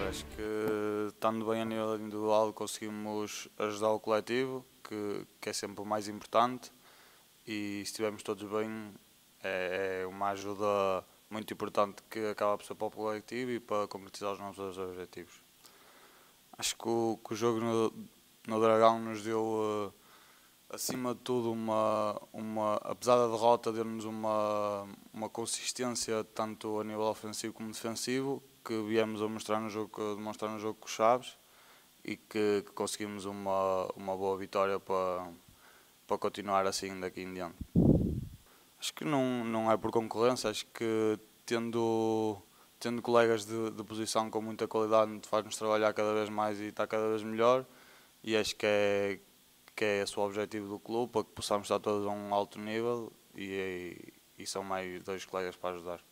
claro, acho que estando bem a nível individual conseguimos ajudar o coletivo, que, que é sempre o mais importante, e se estivermos todos bem é, é uma ajuda muito importante que acaba por ser para o coletivo e para concretizar os nossos objetivos. Acho que o, que o jogo no, no Dragão nos deu uh, acima de tudo, uma, uma, apesar da derrota, deu-nos uma, uma consistência tanto a nível ofensivo como defensivo, que viemos a mostrar no jogo, demonstrar no jogo com os Chaves e que, que, conseguimos uma, uma boa vitória para, para continuar assim daqui em diante. Acho que não, não é por concorrência, acho que tendo, tendo colegas de, de posição com muita qualidade faz-nos trabalhar cada vez mais e está cada vez melhor e acho que é, que é esse o objetivo do clube, para que possamos estar todos a um alto nível e, e são mais dois colegas para ajudar.